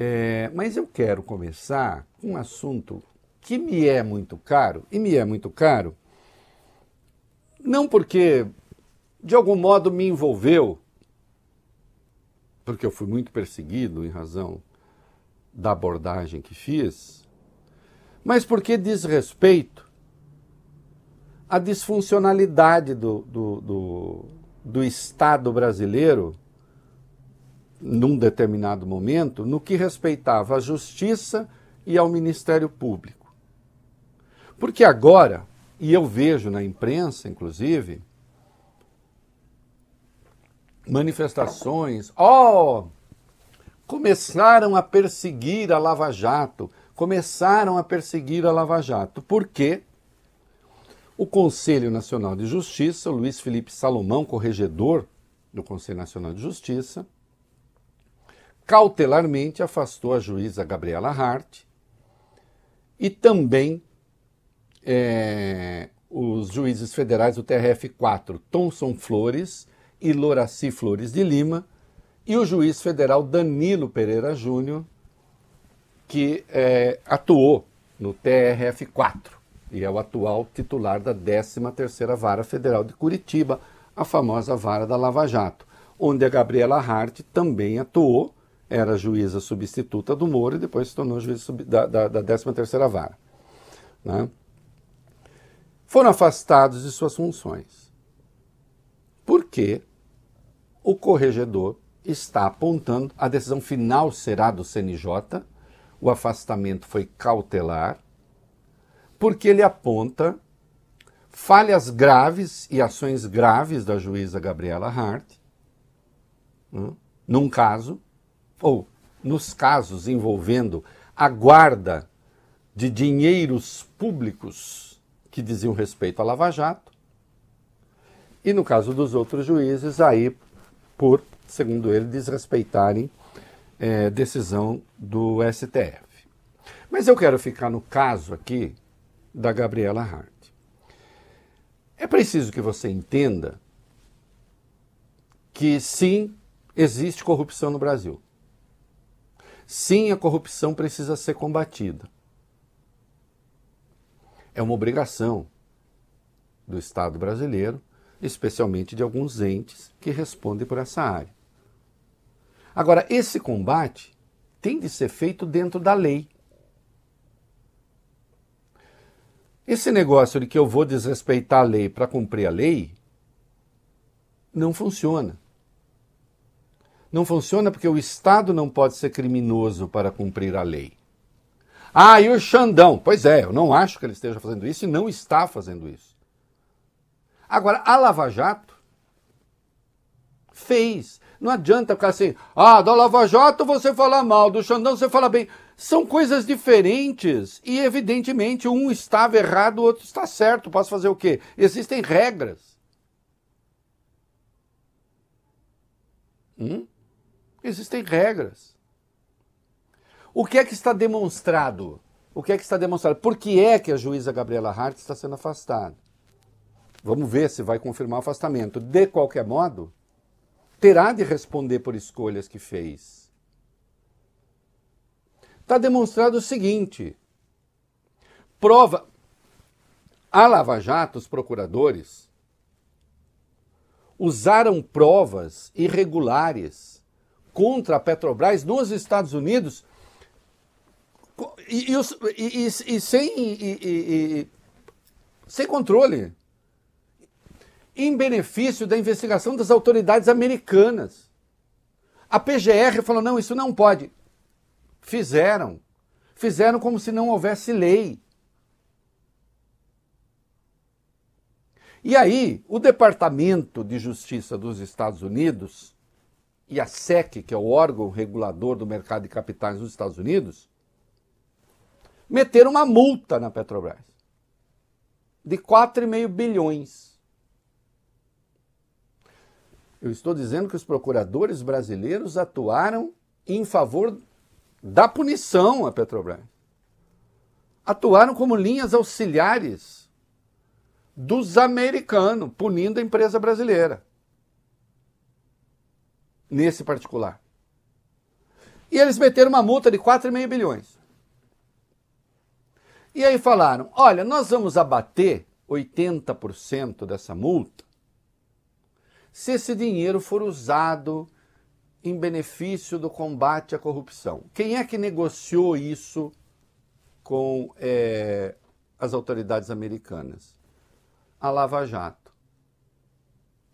É, mas eu quero começar com um assunto que me é muito caro, e me é muito caro, não porque de algum modo me envolveu, porque eu fui muito perseguido em razão da abordagem que fiz, mas porque diz respeito à disfuncionalidade do, do, do, do Estado brasileiro num determinado momento, no que respeitava à justiça e ao Ministério Público. Porque agora, e eu vejo na imprensa, inclusive, manifestações, ó, oh, começaram a perseguir a Lava Jato, começaram a perseguir a Lava Jato, porque o Conselho Nacional de Justiça, Luiz Felipe Salomão, corregedor do Conselho Nacional de Justiça, cautelarmente afastou a juíza Gabriela Hart e também é, os juízes federais do TRF4, Thomson Flores e Loraci Flores de Lima, e o juiz federal Danilo Pereira Júnior, que é, atuou no TRF4 e é o atual titular da 13ª Vara Federal de Curitiba, a famosa vara da Lava Jato, onde a Gabriela Hart também atuou era juíza substituta do Moro e depois se tornou juíza da, da, da 13 Vara. Né? Foram afastados de suas funções, porque o corregedor está apontando, a decisão final será do CNJ, o afastamento foi cautelar, porque ele aponta falhas graves e ações graves da juíza Gabriela Hart, né, num caso, ou nos casos envolvendo a guarda de dinheiros públicos que diziam respeito à Lava Jato, e no caso dos outros juízes, aí por, segundo ele, desrespeitarem é, decisão do STF. Mas eu quero ficar no caso aqui da Gabriela Hart. É preciso que você entenda que sim, existe corrupção no Brasil. Sim, a corrupção precisa ser combatida. É uma obrigação do Estado brasileiro, especialmente de alguns entes que respondem por essa área. Agora, esse combate tem de ser feito dentro da lei. Esse negócio de que eu vou desrespeitar a lei para cumprir a lei não funciona. Não funciona porque o Estado não pode ser criminoso para cumprir a lei. Ah, e o Xandão? Pois é, eu não acho que ele esteja fazendo isso e não está fazendo isso. Agora, a Lava Jato fez. Não adianta ficar assim, ah, da Lava Jato você fala mal, do Xandão você fala bem. São coisas diferentes e, evidentemente, um estava errado, o outro está certo. Posso fazer o quê? Existem regras. Hum? Existem regras. O que é que está demonstrado? O que é que está demonstrado? Por que é que a juíza Gabriela Hart está sendo afastada? Vamos ver se vai confirmar o afastamento. De qualquer modo, terá de responder por escolhas que fez. Está demonstrado o seguinte: prova. A Lava Jato, os procuradores usaram provas irregulares contra a Petrobras nos Estados Unidos e, e, e, e sem, sem controle, em benefício da investigação das autoridades americanas. A PGR falou: não, isso não pode. Fizeram. Fizeram como se não houvesse lei. E aí, o Departamento de Justiça dos Estados Unidos e a SEC, que é o órgão regulador do mercado de capitais nos Estados Unidos, meteram uma multa na Petrobras de 4,5 bilhões. Eu estou dizendo que os procuradores brasileiros atuaram em favor da punição à Petrobras. Atuaram como linhas auxiliares dos americanos, punindo a empresa brasileira nesse particular. E eles meteram uma multa de 4,5 bilhões. E aí falaram: olha, nós vamos abater 80% dessa multa se esse dinheiro for usado em benefício do combate à corrupção. Quem é que negociou isso com é, as autoridades americanas? A Lava Jato,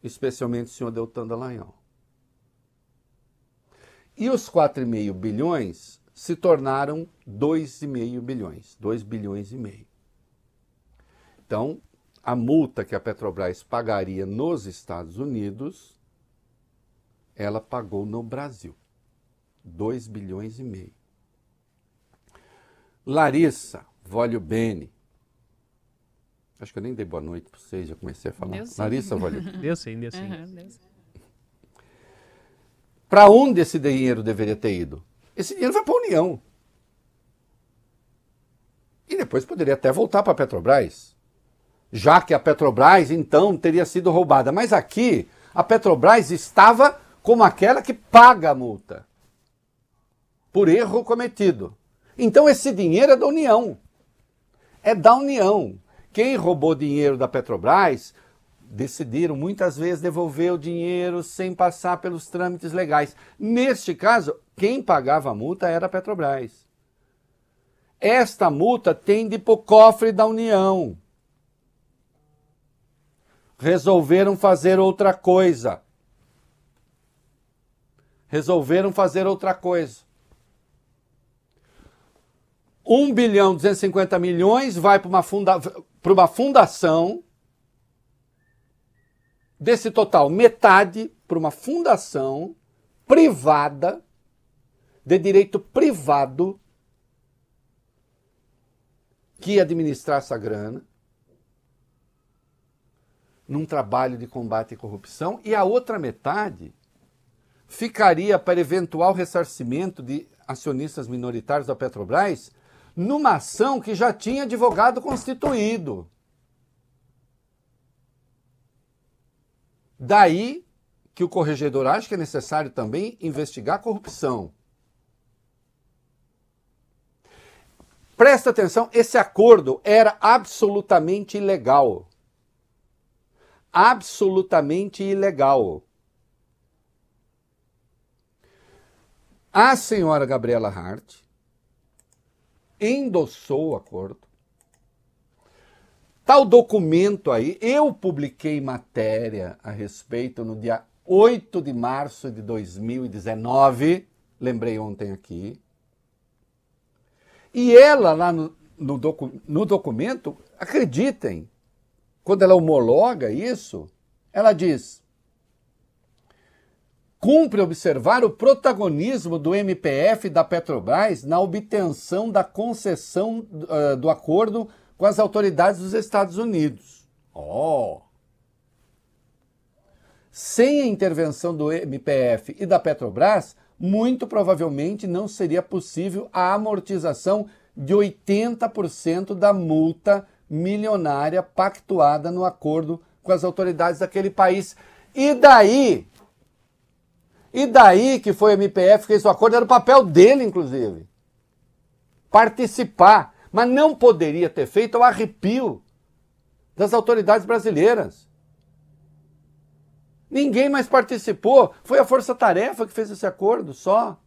especialmente o senhor Deltan Dallagnol. E os 4,5 bilhões se tornaram 2,5 bilhões, 2 bilhões e meio. Então, a multa que a Petrobras pagaria nos Estados Unidos, ela pagou no Brasil, 2 bilhões e meio. Larissa Volio Bene, acho que eu nem dei boa noite para vocês, já comecei a falar. Larissa Volio. Deu sim, deu sim. Uhum, deu sim. Para onde esse dinheiro deveria ter ido? Esse dinheiro vai para a União. E depois poderia até voltar para a Petrobras, já que a Petrobras então teria sido roubada. Mas aqui a Petrobras estava como aquela que paga a multa por erro cometido. Então esse dinheiro é da União. É da União. Quem roubou dinheiro da Petrobras decidiram muitas vezes devolver o dinheiro sem passar pelos trâmites legais. Neste caso, quem pagava a multa era a Petrobras. Esta multa tem de ir para o cofre da União. Resolveram fazer outra coisa. Resolveram fazer outra coisa. 1 bilhão 250 milhões vai para uma, funda... uma fundação Desse total, metade para uma fundação privada, de direito privado, que ia administrar essa grana num trabalho de combate à corrupção, e a outra metade ficaria para eventual ressarcimento de acionistas minoritários da Petrobras numa ação que já tinha advogado constituído. Daí que o corregedor acha que é necessário também investigar a corrupção. Presta atenção, esse acordo era absolutamente ilegal. Absolutamente ilegal. A senhora Gabriela Hart endossou o acordo, Tal documento aí, eu publiquei matéria a respeito no dia 8 de março de 2019, lembrei ontem aqui. E ela, lá no, no, docu no documento, acreditem, quando ela homologa isso, ela diz: cumpre observar o protagonismo do MPF da Petrobras na obtenção da concessão uh, do acordo com as autoridades dos Estados Unidos. Oh! Sem a intervenção do MPF e da Petrobras, muito provavelmente não seria possível a amortização de 80% da multa milionária pactuada no acordo com as autoridades daquele país. E daí? E daí que foi o MPF que fez o acordo, era o papel dele, inclusive. Participar mas não poderia ter feito ao arrepio das autoridades brasileiras. Ninguém mais participou, foi a Força Tarefa que fez esse acordo só.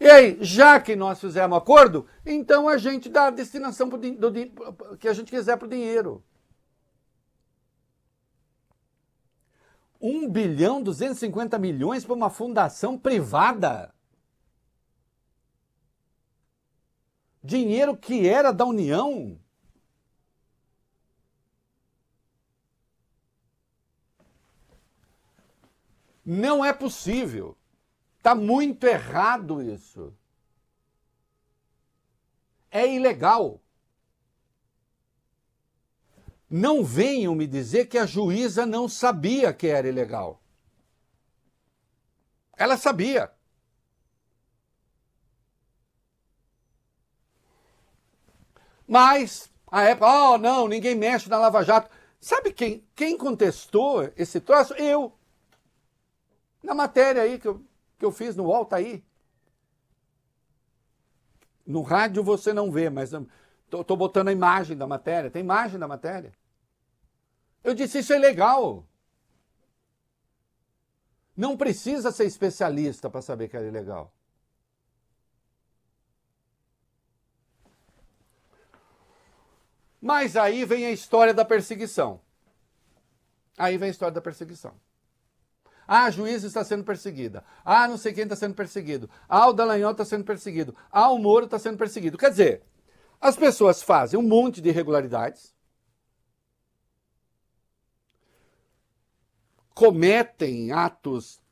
E aí, já que nós fizemos acordo, então a gente dá a destinação pro, do, do, que a gente quiser para o dinheiro. 1 bilhão 250 milhões para uma fundação privada. Dinheiro que era da União? Não é possível. Está muito errado isso. É ilegal. Não venham me dizer que a juíza não sabia que era ilegal. Ela sabia. Mas a época, oh, não, ninguém mexe na Lava Jato. Sabe quem, quem contestou esse troço? Eu. Na matéria aí que eu, que eu fiz no UOL, tá aí. No rádio você não vê, mas hum, tô, tô botando a imagem da matéria. Tem imagem da matéria. Eu disse, isso é legal. Não precisa ser especialista para saber que era ilegal. Mas aí vem a história da perseguição. Aí vem a história da perseguição. Ah, a juíza está sendo perseguida. Ah, não sei quem está sendo perseguido. Ah, o Dallagnol está sendo perseguido. Ah, o Moro está sendo perseguido. Quer dizer, as pessoas fazem um monte de irregularidades, cometem atos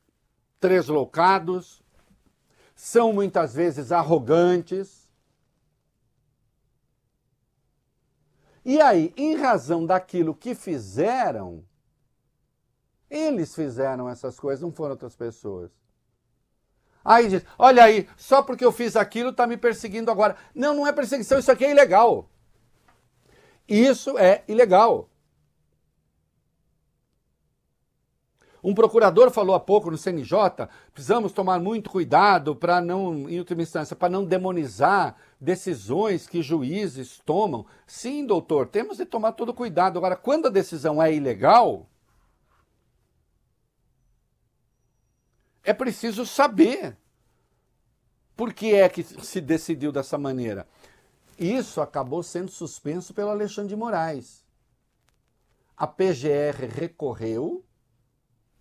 treslocados, são muitas vezes arrogantes, E aí, em razão daquilo que fizeram, eles fizeram essas coisas, não foram outras pessoas. Aí diz: olha aí, só porque eu fiz aquilo está me perseguindo agora. Não, não é perseguição, isso aqui é ilegal. Isso é ilegal. Um procurador falou há pouco no CNJ, precisamos tomar muito cuidado para não, em última instância, para não demonizar decisões que juízes tomam. Sim, doutor, temos de tomar todo cuidado. Agora, quando a decisão é ilegal, é preciso saber por que é que se decidiu dessa maneira. Isso acabou sendo suspenso pelo Alexandre de Moraes. A PGR recorreu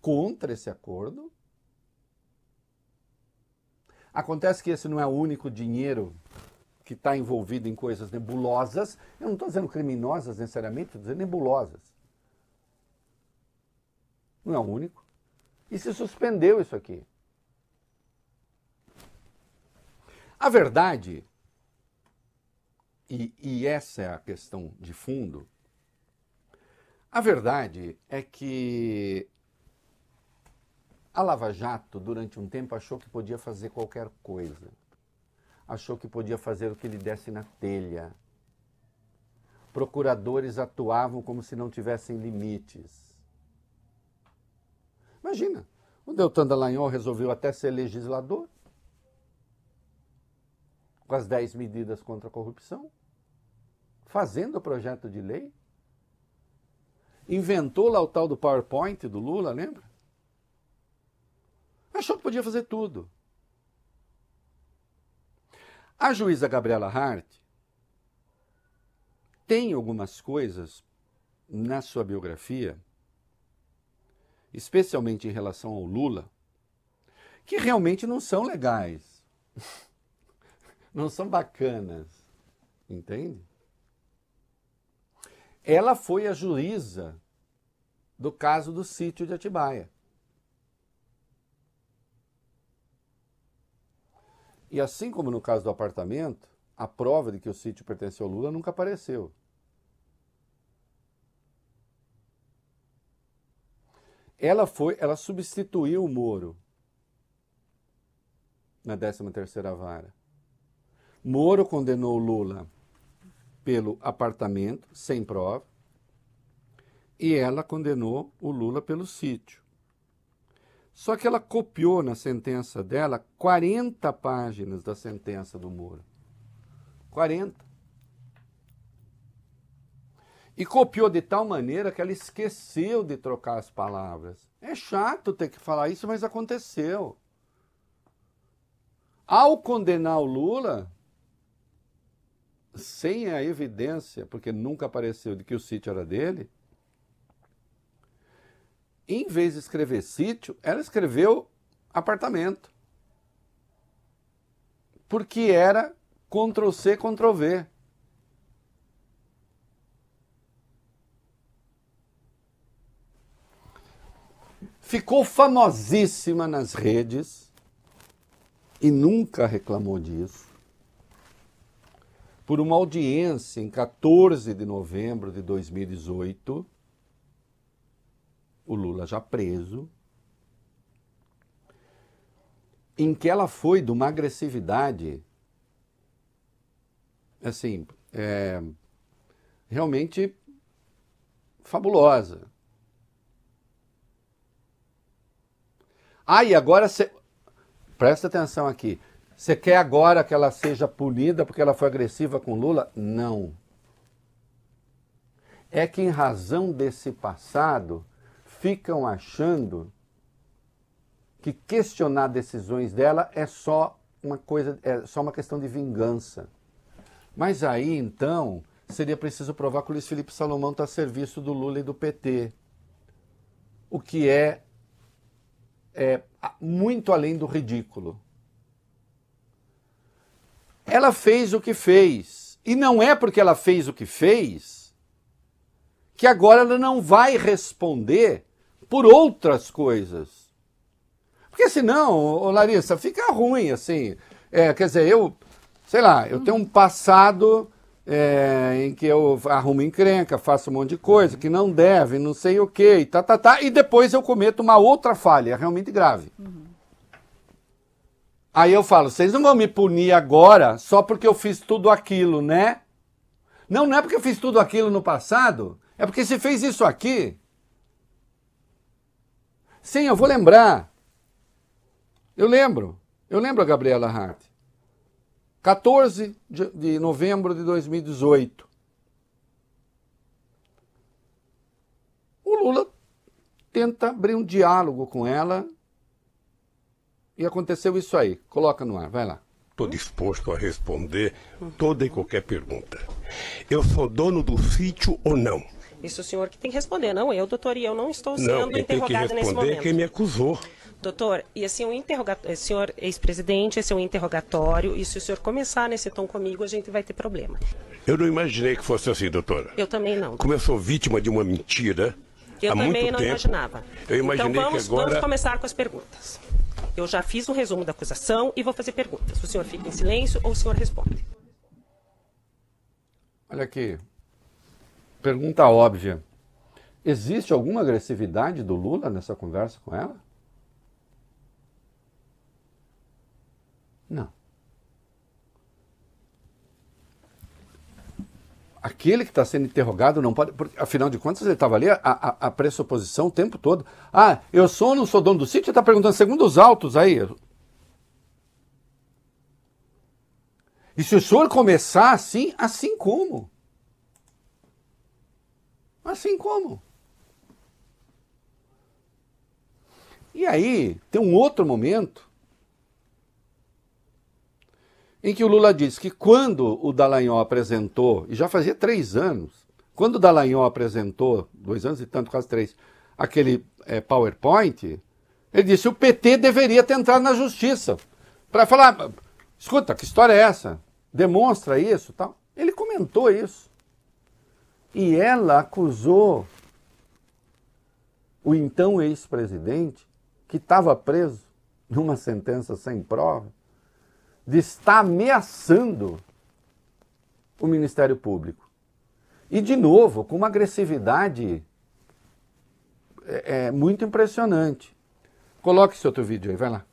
contra esse acordo. Acontece que esse não é o único dinheiro que está envolvido em coisas nebulosas. Eu não estou dizendo criminosas necessariamente, estou dizendo nebulosas. Não é o único. E se suspendeu isso aqui. A verdade, e, e essa é a questão de fundo, a verdade é que a Lava Jato, durante um tempo, achou que podia fazer qualquer coisa. Achou que podia fazer o que lhe desse na telha. Procuradores atuavam como se não tivessem limites. Imagina, o Deltan Dallagnol resolveu até ser legislador com as 10 medidas contra a corrupção, fazendo o projeto de lei. Inventou lá o tal do PowerPoint do Lula, lembra? achou que podia fazer tudo. A juíza Gabriela Hart tem algumas coisas na sua biografia, especialmente em relação ao Lula, que realmente não são legais. Não são bacanas. Entende? Ela foi a juíza do caso do sítio de Atibaia. E assim como no caso do apartamento, a prova de que o sítio pertence ao Lula nunca apareceu. Ela foi, ela substituiu o Moro na 13ª vara. Moro condenou Lula pelo apartamento, sem prova, e ela condenou o Lula pelo sítio. Só que ela copiou na sentença dela 40 páginas da sentença do Moro. 40. E copiou de tal maneira que ela esqueceu de trocar as palavras. É chato ter que falar isso, mas aconteceu. Ao condenar o Lula, sem a evidência, porque nunca apareceu de que o sítio era dele, em vez de escrever sítio, ela escreveu apartamento. Porque era Ctrl C, Ctrl V. Ficou famosíssima nas redes e nunca reclamou disso. Por uma audiência em 14 de novembro de 2018 o Lula já preso, em que ela foi de uma agressividade assim é, realmente fabulosa. Ah, e agora você. Presta atenção aqui. Você quer agora que ela seja punida porque ela foi agressiva com Lula? Não. É que, em razão desse passado, ficam achando que questionar decisões dela é só uma coisa, é só uma questão de vingança. Mas aí, então, seria preciso provar que o Luiz Felipe Salomão está a serviço do Lula e do PT. O que é, é muito além do ridículo. Ela fez o que fez. E não é porque ela fez o que fez que agora ela não vai responder por outras coisas. Porque senão, ô Larissa, fica ruim assim. É, quer dizer, eu, sei lá, eu tenho um passado é, em que eu arrumo encrenca, faço um monte de coisa que não deve, não sei o quê, e tá, tá, tá, e depois eu cometo uma outra falha é realmente grave. Uhum. Aí eu falo, vocês não vão me punir agora só porque eu fiz tudo aquilo, né? Não, não é porque eu fiz tudo aquilo no passado, é porque se fez isso aqui, Sim, eu vou lembrar. Eu lembro. Eu lembro a Gabriela Hart. 14 de novembro de 2018. O Lula tenta abrir um diálogo com ela e aconteceu isso aí. Coloca no ar, vai lá. Estou disposto a responder toda e qualquer pergunta. Eu sou dono do sítio ou não? Isso o senhor que tem que responder, não eu, doutor, e eu não estou sendo não, interrogado nesse momento. Não, quem me acusou. Doutor, e assim, é o interrogatório, senhor ex-presidente, esse é um interrogatório, e se o senhor começar nesse tom comigo, a gente vai ter problema. Eu não imaginei que fosse assim, doutora. Eu também não. Como eu sou vítima de uma mentira, eu há também muito não tempo, imaginava. Eu imaginei então vamos, que agora... vamos começar com as perguntas. Eu já fiz um resumo da acusação e vou fazer perguntas. O senhor fica em silêncio ou o senhor responde? Olha aqui, pergunta óbvia. Existe alguma agressividade do Lula nessa conversa com ela? Não. Aquele que está sendo interrogado não pode. Porque, afinal de contas, ele estava ali a, a, a, pressuposição o tempo todo. Ah, eu sou ou não sou dono do sítio? está perguntando, segundo os autos aí. E se o senhor começar assim, assim como? Assim como? E aí tem um outro momento em que o Lula disse que quando o Dallagnol apresentou, e já fazia três anos, quando o Dallagnol apresentou, dois anos e tanto, quase três, aquele é, PowerPoint, ele disse que o PT deveria ter entrado na justiça para falar, escuta, que história é essa? Demonstra isso tal. Ele comentou isso. E ela acusou o então ex-presidente, que estava preso numa sentença sem prova, de estar ameaçando o Ministério Público. E, de novo, com uma agressividade é, é muito impressionante. Coloque esse outro vídeo aí, vai lá.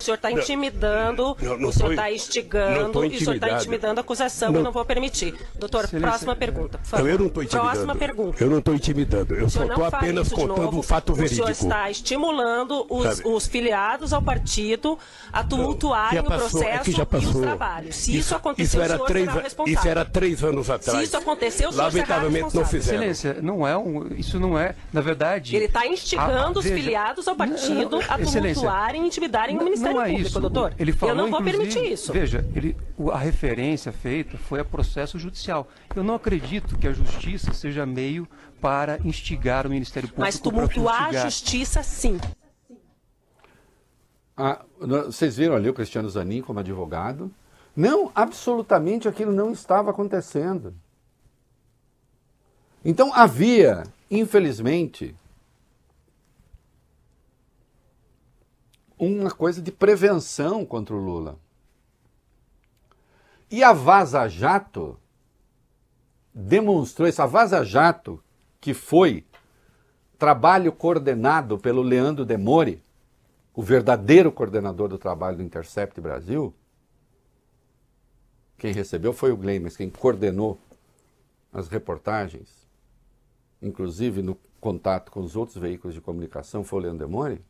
O senhor está intimidando, não, não o senhor está instigando e o senhor está intimidando a acusação não, não vou permitir. Doutor, Excelência, próxima pergunta, por favor. Eu não estou intimidando. Próxima pergunta. Eu não estou intimidando, eu só estou apenas contando o um fato verídico. O senhor está estimulando os, os filiados ao partido a tumultuarem passou, o é processo é e os trabalhos. Se isso, isso aconteceu, isso era, três, isso era três anos atrás. Se isso aconteceu, o senhor Lamentavelmente não fizeram. Excelência, não é um, isso não é, na verdade... Ele está instigando a, ah, os veja, filiados ao partido a tumultuarem e intimidarem o Ministério não é Público, isso. doutor. Ele falou, eu não vou permitir isso. Veja, ele, a referência feita foi a processo judicial. Eu não acredito que a justiça seja meio para instigar o Ministério Público. Mas tumultuar a justiça, sim. Ah, vocês viram ali o Cristiano Zanin como advogado? Não, absolutamente aquilo não estava acontecendo. Então havia, infelizmente, uma coisa de prevenção contra o Lula. E a Vaza Jato demonstrou isso. A Vaza Jato, que foi trabalho coordenado pelo Leandro Demore, o verdadeiro coordenador do trabalho do Intercept Brasil, quem recebeu foi o Gleimers, quem coordenou as reportagens, inclusive no contato com os outros veículos de comunicação, foi o Leandro Demore.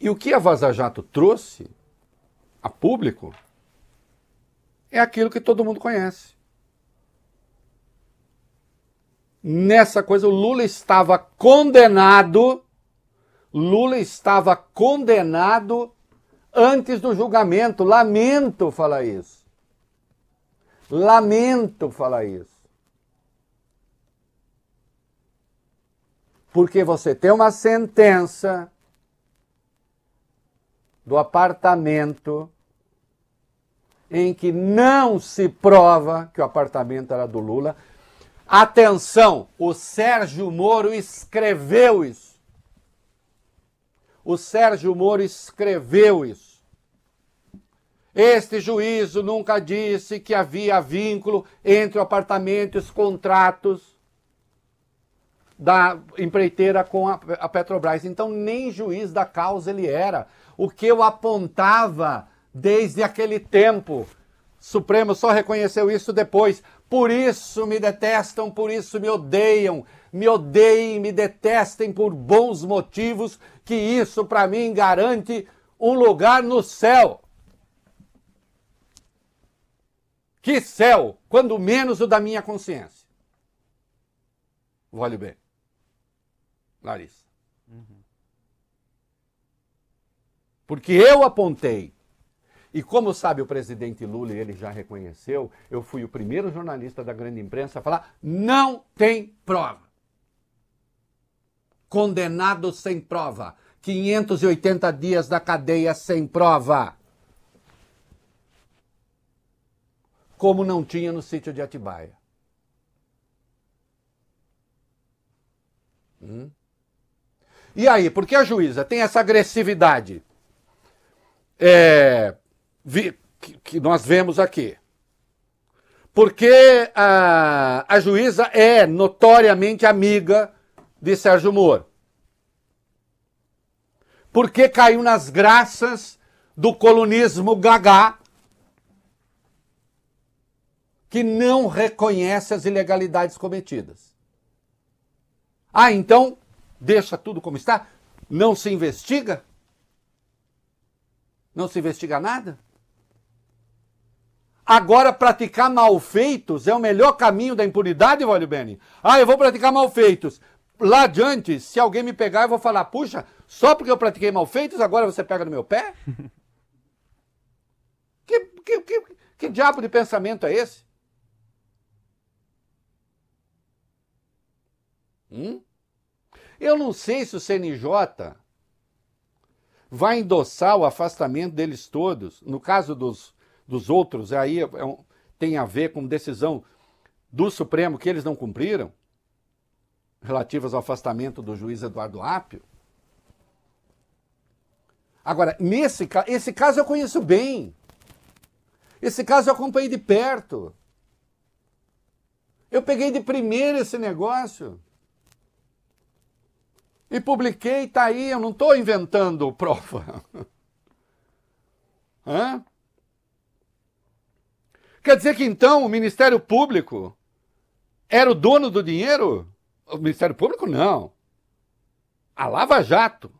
E o que a Vaza Jato trouxe a público é aquilo que todo mundo conhece. Nessa coisa, o Lula estava condenado. Lula estava condenado antes do julgamento. Lamento falar isso. Lamento falar isso. Porque você tem uma sentença do apartamento em que não se prova que o apartamento era do Lula. Atenção, o Sérgio Moro escreveu isso. O Sérgio Moro escreveu isso. Este juízo nunca disse que havia vínculo entre o apartamento e os contratos da empreiteira com a Petrobras. Então, nem juiz da causa ele era o que eu apontava desde aquele tempo. Supremo só reconheceu isso depois. Por isso me detestam, por isso me odeiam, me odeiem, me detestem por bons motivos, que isso para mim garante um lugar no céu. Que céu, quando menos o da minha consciência. Vale bem. Larissa. porque eu apontei. E como sabe o presidente Lula, ele já reconheceu, eu fui o primeiro jornalista da grande imprensa a falar: não tem prova. Condenado sem prova. 580 dias da cadeia sem prova. Como não tinha no sítio de Atibaia. Hum? E aí, por que a juíza tem essa agressividade? é, vi, que, que, nós vemos aqui. Porque a, a juíza é notoriamente amiga de Sérgio Moro. Porque caiu nas graças do colonismo gagá, que não reconhece as ilegalidades cometidas. Ah, então deixa tudo como está? Não se investiga? Não se investiga nada? Agora, praticar malfeitos é o melhor caminho da impunidade, Valio Bene? Ah, eu vou praticar malfeitos. Lá adiante, se alguém me pegar, eu vou falar: puxa, só porque eu pratiquei malfeitos, agora você pega no meu pé? que, que, que, que diabo de pensamento é esse? Hum? Eu não sei se o CNJ vai endossar o afastamento deles todos. No caso dos, dos outros, aí é um, tem a ver com decisão do Supremo que eles não cumpriram, relativas ao afastamento do juiz Eduardo Apio. Agora, nesse esse caso eu conheço bem. Esse caso eu acompanhei de perto. Eu peguei de primeira esse negócio. E publiquei, está aí, eu não estou inventando prova. Hã? Quer dizer que então o Ministério Público era o dono do dinheiro? O Ministério Público não. A Lava Jato.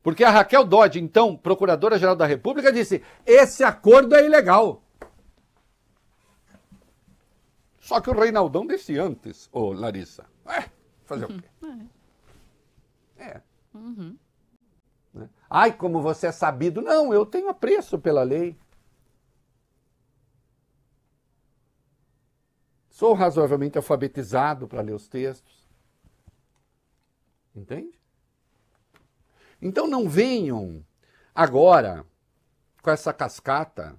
Porque a Raquel Dodge, então Procuradora-Geral da República, disse: esse acordo é ilegal. Só que o Reinaldão disse antes, ô Larissa. É, fazer o quê? É. Uhum. Né? Ai, como você é sabido. Não, eu tenho apreço pela lei. Sou razoavelmente alfabetizado para ler os textos. Entende? Então não venham agora com essa cascata.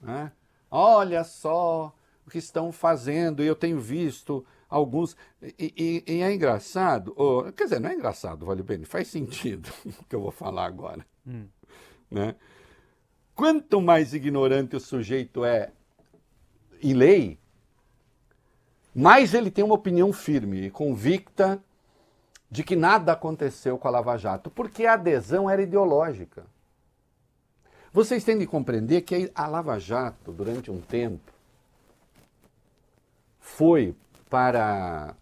Né? Olha só o que estão fazendo, eu tenho visto alguns. E, e, e é engraçado, ou, quer dizer, não é engraçado, vale bem, faz sentido o que eu vou falar agora. Hum. Né? Quanto mais ignorante o sujeito é em lei, mais ele tem uma opinião firme e convicta de que nada aconteceu com a Lava Jato, porque a adesão era ideológica. Vocês têm de compreender que a Lava Jato, durante um tempo, foi para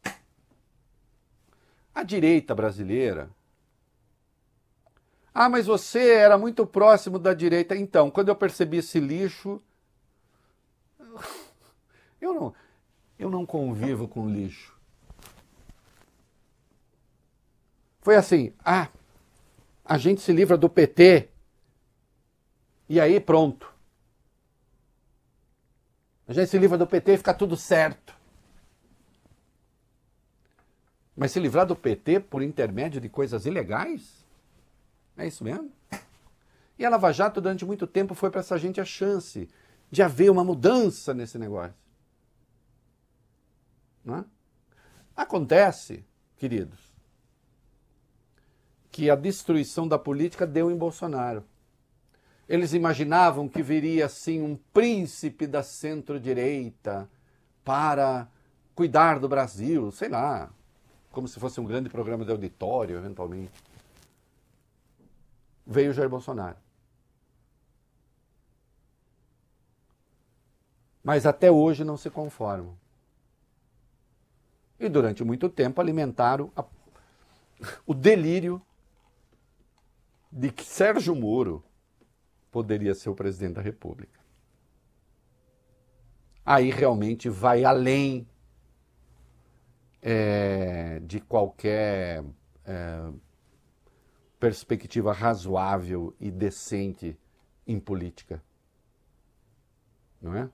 a direita brasileira. Ah, mas você era muito próximo da direita. Então, quando eu percebi esse lixo, eu não, eu não convivo com lixo. Foi assim: ah, a gente se livra do PT. E aí, pronto. A gente se livra do PT e fica tudo certo. Mas se livrar do PT por intermédio de coisas ilegais? É isso mesmo? E a Lava Jato, durante muito tempo, foi para essa gente a chance de haver uma mudança nesse negócio. Não é? Acontece, queridos, que a destruição da política deu em Bolsonaro. Eles imaginavam que viria assim um príncipe da centro-direita para cuidar do Brasil, sei lá, como se fosse um grande programa de auditório, eventualmente. Veio Jair Bolsonaro. Mas até hoje não se conformam. E durante muito tempo alimentaram a, o delírio de que Sérgio Moro poderia ser o presidente da República. Aí realmente vai além é, de qualquer é, perspectiva razoável e decente em política. Não é?